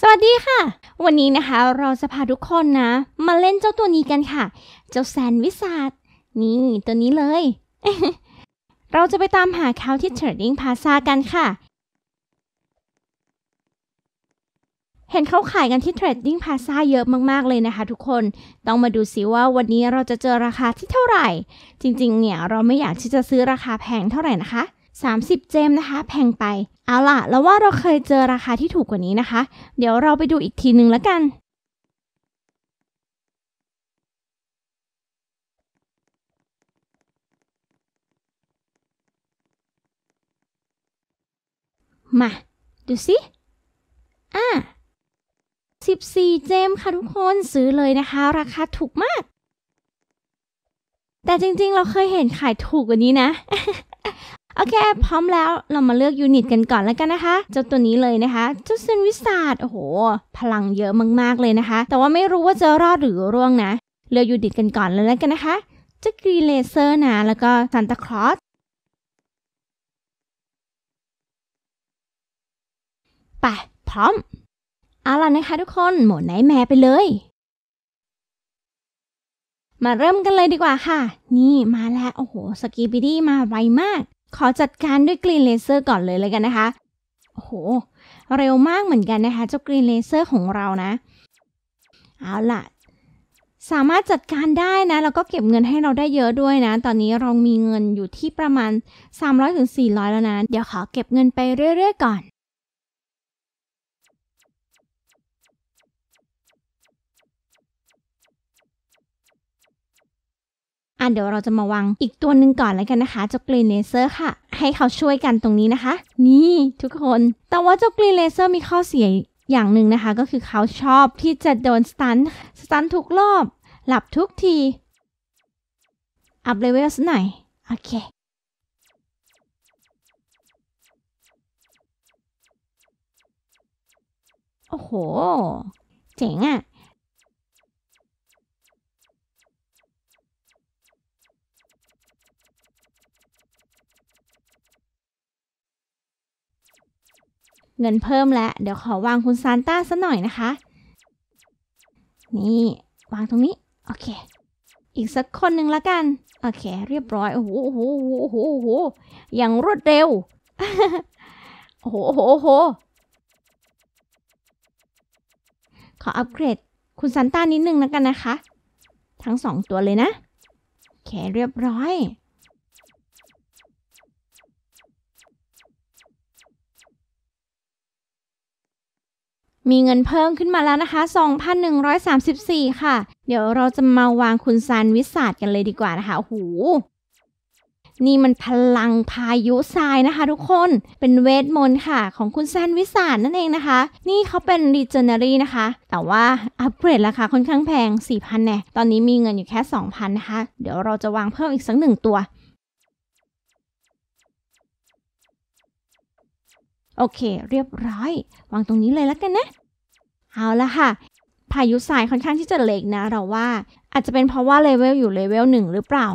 สวัสดีค่ะ วันนี้นะคะเราจะพาทุกคนนะ มาเล่นเจ้าตัวนี้กันค่ะเจ้าแซนวิสัตนี่ตัวนี้เลย เราจะไปตามหาเขาที่เทรดดิ้งพาซากันค่ะ เห็นเขาขายกันที่เทรดดิ้งพาซาเยอะมาก ๆ เลยนะคะทุกคนต้องมาดูสิว่าวันนี้เราจะเจอราคาที่เท่าไหร่ จริง ๆ เนี่ย เราไม่อยากที่จะซื้อราคาแพงเท่าไหร่นะคะ30 เจมนะคะแพงไป เอาล่ะ แล้วว่าเราเคยเจอราคาที่ถูกกว่านี้นะคะ เดี๋ยวเราไปดูอีกทีหนึ่งแล้วกัน มา ดูสิ อ่า14 เจม ค่ะทุกคน ซื้อเลยนะคะ ราคาถูกมาก แต่จริงๆเราเคยเห็นขายถูกกว่านี้นะโอเค พร้อมแล้วเรามาเลือกยูนิตกันก่อนแล้วกันนะคะ เจ้าตัวนี้เลยนะคะเจ้าเซนวิสาดโอ้โห พลังเยอะมากๆเลยนะคะ แต่ว่าไม่รู้ว่าจะรอดหรือร่วงนะ เลือกยูนิตกันก่อนเลยแล้วกันนะคะเจ้ากรีเลเซอร์นะแล้วก็ซันตาคลอสไปพร้อม เอาล่ะนะคะทุกคนหมดไหนแม่ไปเลย มาเริ่มกันเลยดีกว่าค่ะ นี่มาแล้ว โอ้โห สกีบิดี้มาไวมากขอจัดการด้วยกรีนเลเซอร์ก่อนเลยเลยกันนะคะ โอ้โห เร็วมากเหมือนกันนะคะเจ้ากรีนเลเซอร์ของเรานะ เอาล่ะ สามารถจัดการได้นะ แล้วก็เก็บเงินให้เราได้เยอะด้วยนะ ตอนนี้เรามีเงินอยู่ที่ประมาณ 300-400 แล้วนะเดี๋ยวขอเก็บเงินไปเรื่อยๆก่อนเดี๋ยวเราจะมาวางอีกตัวหนึ่งก่อนแล้วกันนะคะ เจ้ากรีนเลเซอร์ค่ะ ให้เขาช่วยกันตรงนี้นะคะ นี่ทุกคนแต่ว่าเจ้ากรีนเลเซอร์มีข้อเสียอย่างหนึ่งนะคะ ก็คือเขาชอบที่จะโดนสตันสตันทุกรอบ หลับทุกทีอัพเลเวลสักหน่อยโอเค โอ้โหเจ๋งอะ่ะเงินเพิ่มแล้วเดี๋ยวขอวางคุณซานต้าซะหน่อยนะคะ นี่วางตรงนี้โอเค อีกสักคนหนึ่งละกันโอเคเรียบร้อยโอ้โหโอ้โหโอ้โหโอ้โหอย่างรวดเร็วโอ้โหโอ้โหโหขออัปเกรดคุณซานต้านิดนึงแล้วกันนะคะ ทั้งสองตัวเลยนะโอเคเรียบร้อยมีเงินเพิ่มขึ้นมาแล้วนะคะ 2,134 ค่ะ เดี๋ยวเราจะมาวางคุณซันวิสาดกันเลยดีกว่านะคะโอ้โหนี่มันพลังพายุทรายนะคะทุกคน เป็นเวทมนต์ค่ะ ของคุณแซนวิสาดนั่นเองนะคะ นี่เขาเป็นรีเจเนอรี่นะคะ แต่ว่าอัปเกรดราคาค่อนข้างแพง 4,000แน่ตอนนี้มีเงินอยู่แค่ 2,000 นะคะ เดี๋ยวเราจะวางเพิ่มอีกสักหนึ่งตัวโอเค เรียบร้อยวางตรงนี้เลยแล้วกันนะ เอาละค่ะ พายุทรายค่อนข้างที่จะเล็กนะ เราว่าอาจจะเป็นเพราะว่าเลเวลอยู่เลเวลหนึ่งหรือเปล่า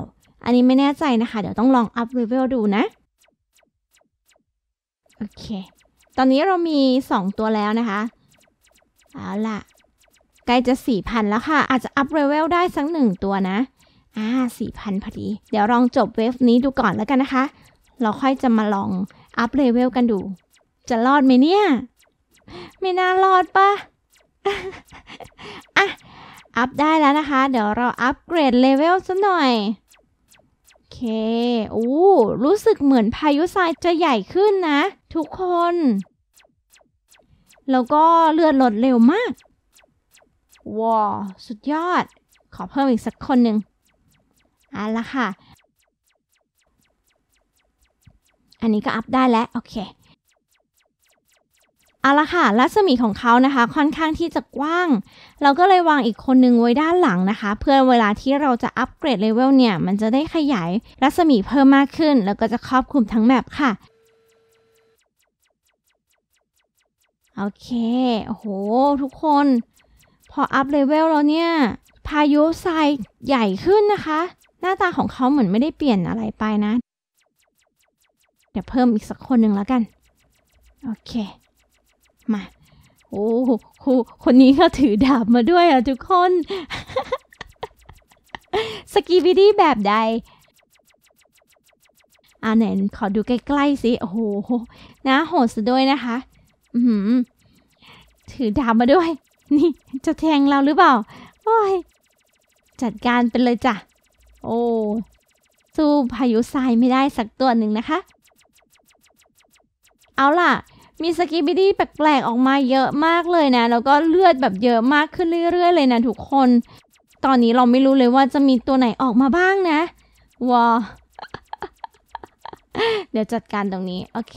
อันนี้ไม่แน่ใจนะคะ เดี๋ยวต้องลองอัพเลเวลดูนะ โอเค ตอนนี้เรามี 2 ตัวแล้วนะคะ เอาล่ะใกล้จะ 4,000 แล้วค่ะ อาจจะอัพเลเวลได้สักหนึ่งตัวนะ อ่า 4,000 พอดี เดี๋ยวลองจบเวฟนี้ดูก่อนแล้วกันนะคะเราค่อยจะมาลองอัพเลเวลกันดูจะรอดไหมเนี่ย ไม่น่ารอดปะอ่ะ อัพได้แล้วนะคะ เดี๋ยวเราอัพเกรดเลเวลสักหน่อย โอเคโอ้รู้สึกเหมือนพายุทรายจะใหญ่ขึ้นนะ ทุกคน แล้วก็เลือดลดเร็วมาก ว้าว สุดยอด ขอเพิ่มอีกสักคนหนึ่งอ่ะละค่ะ อันนี้ก็อัพได้แล้ว โอเคเอาละค่ะรัศมีของเขานะคะ ค่อนข้างที่จะกว้าง เราก็เลยวางอีกคนนึงไว้ด้านหลังนะคะ เพื่อเวลาที่เราจะอัปเกรดเลเวลเนี่ยมันจะได้ขยายรัศมีเพิ่มมากขึ้น แล้วก็จะครอบคลุมทั้งแมปค่ะ โอเคโอ้โหทุกคนพออัพเลเวลแล้วเนี่ยพายุทรายใหญ่ขึ้นนะคะ หน้าตาของเขาเหมือนไม่ได้เปลี่ยนอะไรไปนะเดี๋ยวเพิ่มอีกสักคนหนึ่งแล้วกันโอเคมา โอ้โห คนนี้ก็ถือดาบมาด้วยอ่ะทุกคน สกีบิดี้แบบใด อ่าแนนขอดูใกล้ๆสิ โอ้โหนะโหดซะด้วยนะคะ อืมถือดาบมาด้วย นี่จะแทงเราหรือเปล่า โอ้ย จัดการไปเลยจ้ะ โอ้สู้พายุทรายไม่ได้สักตัวหนึ่งนะคะ เอาล่ะมีสกิบิดี้แปลกๆออกมาเยอะมากเลยนะ แล้วก็เลือดแบบเยอะมากขึ้นเรื่อยๆเลยนะทุกคน ตอนนี้เราไม่รู้เลยว่าจะมีตัวไหนออกมาบ้างนะว้าเดี๋ยวจัดการตรงนี้โอเค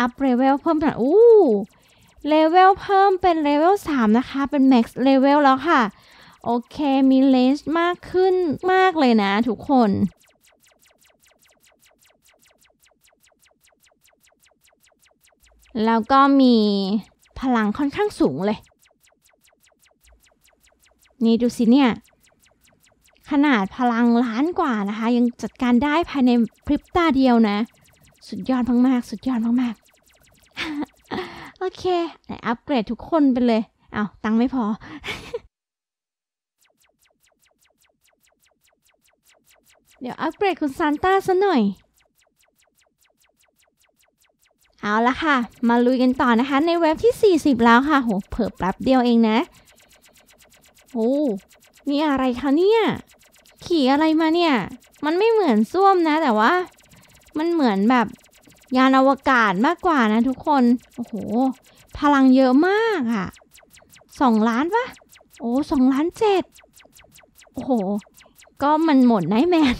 อัพเลเวลเพิ่มหน่นอู้เลเวลเพิ่มเป็นเลเวล3นะคะ เป็นแม็กซ์เลเวลแล้วค่ะ โอเคมีเลสมากขึ้นมากเลยนะทุกคนแล้วก็มีพลังค่อนข้างสูงเลย นี่ดูสิเนี่ย ขนาดพลังล้านกว่านะคะ ยังจัดการได้ภายในพริบตาเดียวนะ สุดยอดมากๆสุดยอดมากๆโอเคหอัปเกรดทุกคนไปเลย เอาตังค์ไม่พอ เดี๋ยวอัปเกรดคุณซานต้าซะหน่อยเอาละค่ะ มาลุยกันต่อนะคะ ในเว็บที่ 40 แล้วค่ะ โหเผิ่แป๊บเดียวเองนะโอ้มีอะไรคะเนี่ย ขี่อะไรมาเนี่ย มันไม่เหมือนส้วมนะ แต่ว่า มันเหมือนแบบยานอวกาศมากกว่านะทุกคนโอ้โห พลังเยอะมากอะสองล้านปะโอ้สองล้านเจ็ดโอ้โห ก็มันหมดไนแมน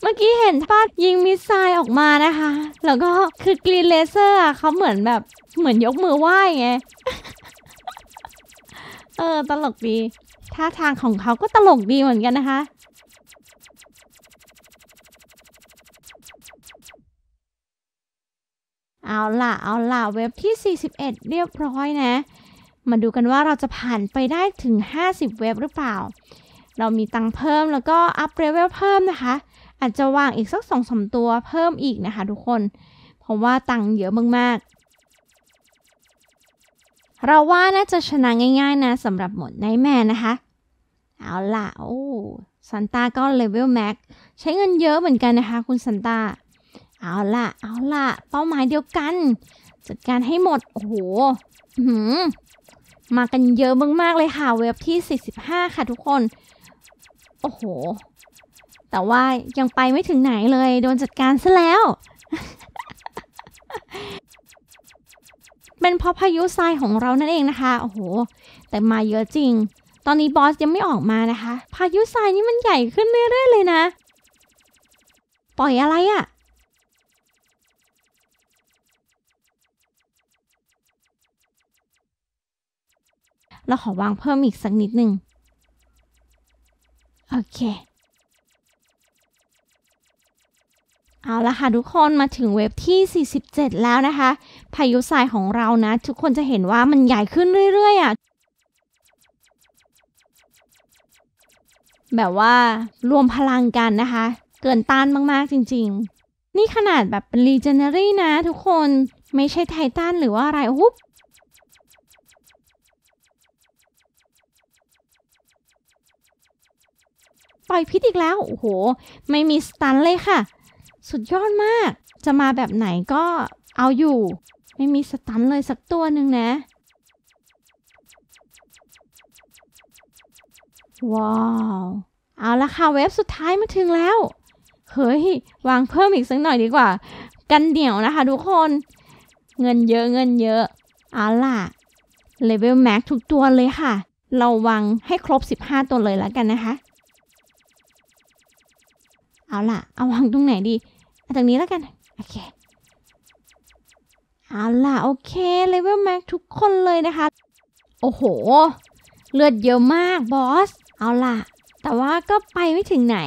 เมื่อกี้เห็นป้ายิงมิสไซล์ออกมานะคะ แล้วก็คือกรีนเลเซอร์เขาเหมือนแบบ เหมือนยกมือไหว้ไง เออ ตลกดี ท่าทางของเขาก็ตลกดีเหมือนกันนะคะ เอาล่ะ เอาล่ะเว็บที่ 41 เรียบร้อยนะ มาดูกันว่าเราจะผ่านไปได้ถึง 50 เว็บหรือเปล่าเรามีตังเพิ่มแล้วก็อัพเลเวลเพิ่มนะคะ อาจจะวางอีกสักสองสมตัวเพิ่มอีกนะคะทุกคน เพราะว่าตังเยอะมากๆเราว่าน่าจะชนะง่ายๆนะสำหรับหมดไนแม่นะคะ เอาล่ะ โอ้ซันตาก็เลเวลแม็กใช้เงินเยอะเหมือนกันนะคะคุณซันตาเอาล่ะ เอาล่ะ เป้าหมายเดียวกันจัดการให้หมด โอ้โหมากันเยอะมากๆเลยค่ะเว็บที่ 45 ค่ะทุกคนโอ้โห แต่ว่ายังไปไม่ถึงไหนเลย โดนจัดการซะแล้ว เป็นเพราะพายุทรายของเรานั่นเองนะคะ โอ้โห แต่มาเยอะจริง ตอนนี้บอสยังไม่ออกมานะคะ พายุทรายนี่มันใหญ่ขึ้นเรื่อยๆเลยนะ ปล่อยอะไรอะ่ะเราขอวางเพิ่มอีกสักนิดหนึ่งเอาละค่ะทุกคนมาถึงเว็บที่ 47 แล้วนะคะ พายุทรายของเรานะ ทุกคนจะเห็นว่ามันใหญ่ขึ้นเรื่อยๆอะ่ะ แบบว่ารวมพลังกันนะคะ เกินต้านมากๆจริงๆ นี่ขนาดแบบเป็นรีเจเนอรี่นะทุกคนไม่ใช่ไททันหรือว่าอะไรอุ๊บปล่อยพิษอีกแล้ว โอ้โห ไม่มีสตันเลยค่ะ สุดยอดมาก จะมาแบบไหนก็เอาอยู่ ไม่มีสตันเลยสักตัวหนึ่งนะ ว้าว เอาละค่ะเว็บสุดท้ายมาถึงแล้ว เฮ้ย วางเพิ่มอีกสักหน่อยดีกว่า กันเดี่ยวนะคะทุกคน เงินเยอะเงินเยอะ เอาล่ะเลเวลแม็กทุกตัวเลยค่ะ เราวางให้ครบ 15 ตัวเลยแล้วกันนะคะเอาล่ะ เอาวางตรงไหนดีเอาตรงนี้แล้วกัน โอเค เอาล่ะ โอเค เลเวลแม็กทุกคนเลยนะคะ โอ้โห เลือดเยอะมาก บอส เอาล่ะ แต่ว่าก็ไปไม่ถึงไหน